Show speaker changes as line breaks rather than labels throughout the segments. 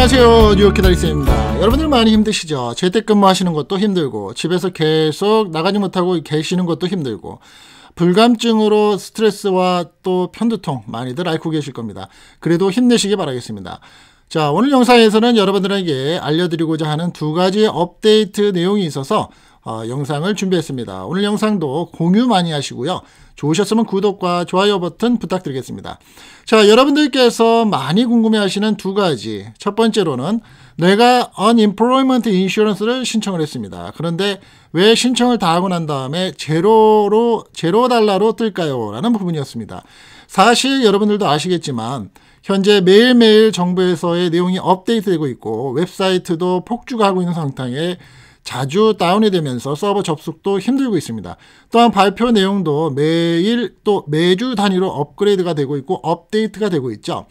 안녕하세요. 뉴욕 기다리쌤입니다. 여러분들 많이 힘드시죠? 재택근무 하시는 것도 힘들고, 집에서 계속 나가지 못하고 계시는 것도 힘들고, 불감증으로 스트레스와 또 편두통 많이들 앓고 계실 겁니다. 그래도 힘내시기 바라겠습니다. 자, 오늘 영상에서는 여러분들에게 알려드리고자 하는 두 가지 업데이트 내용이 있어서 어, 영상을 준비했습니다. 오늘 영상도 공유 많이 하시고요. 좋으셨으면 구독과 좋아요 버튼 부탁드리겠습니다. 자, 여러분들께서 많이 궁금해하시는 두 가지. 첫 번째로는 내가 unemployment insurance를 신청을 했습니다. 그런데 왜 신청을 다 하고 난 다음에 제로로 제로 달러로 뜰까요? 라는 부분이었습니다. 사실 여러분들도 아시겠지만 현재 매일매일 정부에서의 내용이 업데이트되고 있고 웹사이트도 폭주가 하고 있는 상황에 자주 다운이 되면서 서버 접속도 힘들고 있습니다. 또한 발표 내용도 매일 또 매주 단위로 업그레이드가 되고 있고 업데이트가 되고 있죠.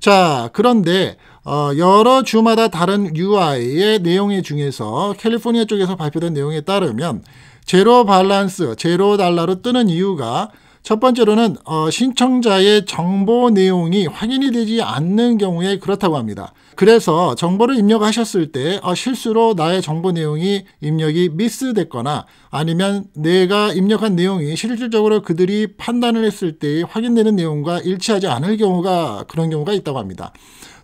자, 그런데 어, 여러 주마다 다른 UI의 내용의 중에서 캘리포니아 쪽에서 발표된 내용에 따르면 제로 발란스, 제로 달러로 뜨는 이유가 첫 번째로는 어, 신청자의 정보 내용이 확인이 되지 않는 경우에 그렇다고 합니다. 그래서 정보를 입력하셨을 때 어, 실수로 나의 정보 내용이 입력이 미스됐거나 아니면 내가 입력한 내용이 실질적으로 그들이 판단을 했을 때 확인되는 내용과 일치하지 않을 경우가 그런 경우가 있다고 합니다.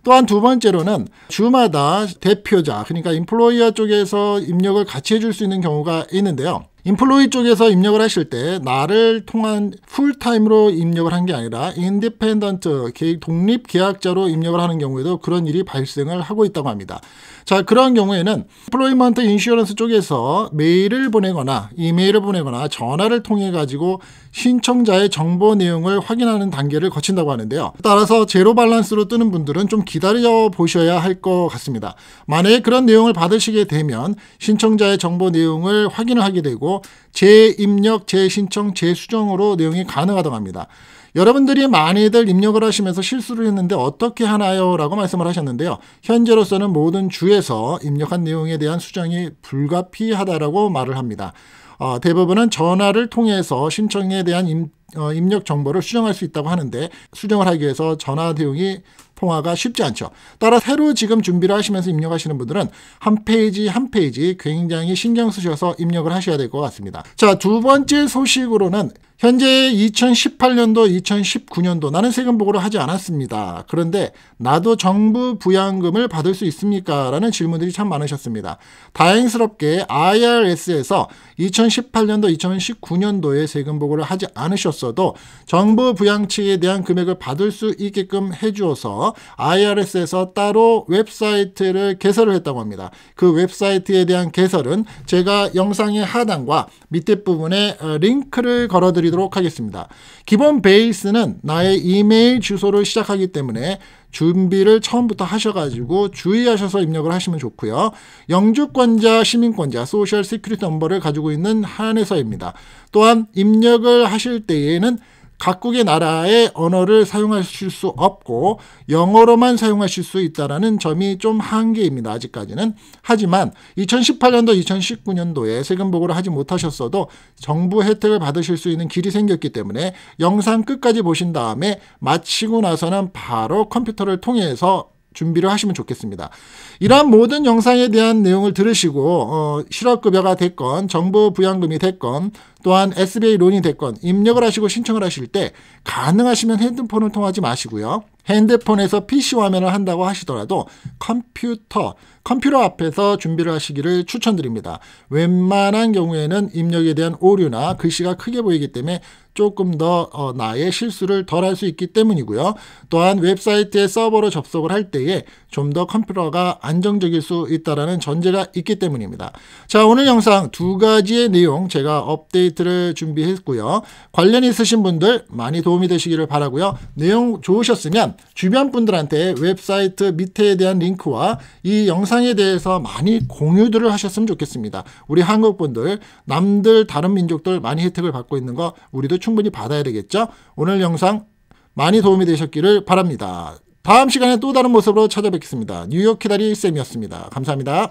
또한 두 번째로는 주마다 대표자, 그러니까 인플로이어 쪽에서 입력을 같이 해줄 수 있는 경우가 있는데요. 인플로이 쪽에서 입력을 하실 때 나를 통한 풀타임으로 입력을 한 게 아니라 인디펜던트 독립 계약자로 입력을 하는 경우에도 그런 일이 발생을 하고 있다고 합니다. 자, 그한 경우에는 플로이먼트 인슈어런스 쪽에서 메일을 보내거나 이메일을 보내거나 전화를 통해 가지고 신청자의 정보 내용을 확인하는 단계를 거친다고 하는데요. 따라서 제로 밸런스로 뜨는 분들은 좀 기다려 보셔야 할 것 같습니다. 만약에 그런 내용을 받으시게 되면 신청자의 정보 내용을 확인을 하게 되고 재입력, 재신청, 재수정으로 내용이 가능하다고 합니다. 여러분들이 많이들 입력을 하시면서 실수를 했는데 어떻게 하나요? 라고 말씀을 하셨는데요. 현재로서는 모든 주에서 입력한 내용에 대한 수정이 불가피하다라고 말을 합니다. 어, 대부분은 전화를 통해서 신청에 대한 임, 어, 입력 정보를 수정할 수 있다고 하는데 수정을 하기 위해서 전화 대용이 통화가 쉽지 않죠. 따라 새로 지금 준비를 하시면서 입력하시는 분들은 한 페이지 한 페이지 굉장히 신경 쓰셔서 입력을 하셔야 될 것 같습니다. 자, 두 번째 소식으로는 현재 2018년도, 2019년도 나는 세금 보고를 하지 않았습니다. 그런데 나도 정부 부양금을 받을 수 있습니까? 라는 질문들이 참 많으셨습니다. 다행스럽게 IRS에서 2018년도, 2019년도에 세금 보고를 하지 않으셨어도 정부 부양 치에 대한 금액을 받을 수 있게끔 해주어서 IRS에서 따로 웹사이트를 개설을 했다고 합니다. 그 웹사이트에 대한 개설은 제가 영상의 하단과 밑에 부분에 어, 링크를 걸어드리도록 하겠습니다. 기본 베이스는 나의 이메일 주소를 시작하기 때문에 준비를 처음부터 하셔가지고 주의하셔서 입력을 하시면 좋고요. 영주권자, 시민권자, 소셜 시큐리티 넘버를 가지고 있는 한에서입니다. 또한 입력을 하실 때에는 각국의 나라의 언어를 사용하실 수 없고 영어로만 사용하실 수 있다라는 점이 좀 한계입니다. 아직까지는. 하지만 2018년도 2019년도에 세금 보고를 하지 못하셨어도 정부 혜택을 받으실 수 있는 길이 생겼기 때문에 영상 끝까지 보신 다음에 마치고 나서는 바로 컴퓨터를 통해서 준비를 하시면 좋겠습니다. 이러한 모든 영상에 대한 내용을 들으시고 어, 실업급여가 됐건 정보 부양금이 됐건 또한 SBA 론이 됐건 입력을 하시고 신청을 하실 때 가능하시면 핸드폰을 통하지 마시고요. 핸드폰에서 PC 화면을 한다고 하시더라도 컴퓨터, 컴퓨터 앞에서 준비를 하시기를 추천드립니다. 웬만한 경우에는 입력에 대한 오류나 글씨가 크게 보이기 때문에 조금 더 어, 나의 실수를 덜 할 수 있기 때문이고요. 또한 웹사이트의 서버로 접속을 할 때에 좀 더 컴퓨터가 안정적일 수 있다라는 전제가 있기 때문입니다. 자, 오늘 영상 두 가지의 내용 제가 업데이트를 준비했고요. 관련 있으신 분들 많이 도움이 되시기를 바라고요. 내용 좋으셨으면 주변 분들한테 웹사이트 밑에 대한 링크와 이 영상에 대해서 많이 공유들을 하셨으면 좋겠습니다. 우리 한국 분들, 남들 다른 민족들 많이 혜택을 받고 있는 거 우리도 충분히 받아야 되겠죠. 오늘 영상 많이 도움이 되셨기를 바랍니다. 다음 시간에 또 다른 모습으로 찾아뵙겠습니다. 뉴욕 키다리 쌤이었습니다. 감사합니다.